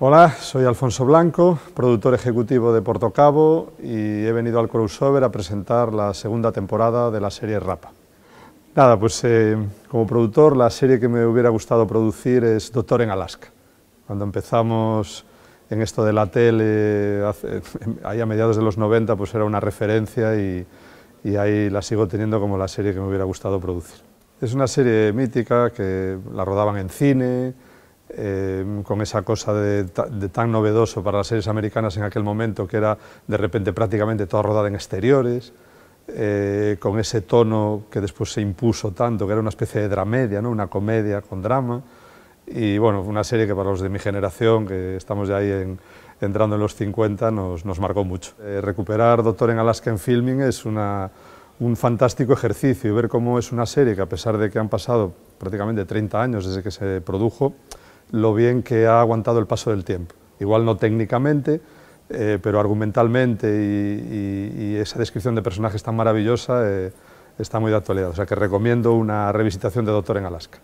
Hola, soy Alfonso Blanco, productor ejecutivo de Porto Cabo y he venido al crossover a presentar la segunda temporada de la serie Rapa. Nada, pues eh, como productor la serie que me hubiera gustado producir es Doctor en Alaska. Cuando empezamos en esto de la tele, ahí a mediados de los 90, pues era una referencia y ahí la sigo teniendo como la serie que me hubiera gustado producir. Es una serie mítica que la rodaban en cine, Em, con esa cosa de, tan novedoso para las series americanas en aquel momento, que era de repente prácticamente toda rodada en exteriores, eh, con ese tono que después se impuso tanto, que era una especie de dramedia, ¿no? una comedia con drama, y bueno, una serie que para los de mi generación, que estamos ya ahí entrando en los 50, nos, nos marcó mucho. Eh, recuperar Doctor en Alaska en Filming es una, un fantástico ejercicio y ver cómo es una serie que a pesar de que han pasado prácticamente 30 años desde que se produjo, lo bien que ha aguantado el paso del tiempo. Igual no técnicamente, eh, pero argumentalmente y, esa descripción de personajes tan maravillosa eh, está muy de actualidad. O sea que recomiendo una revisitación de Doctor en Alaska.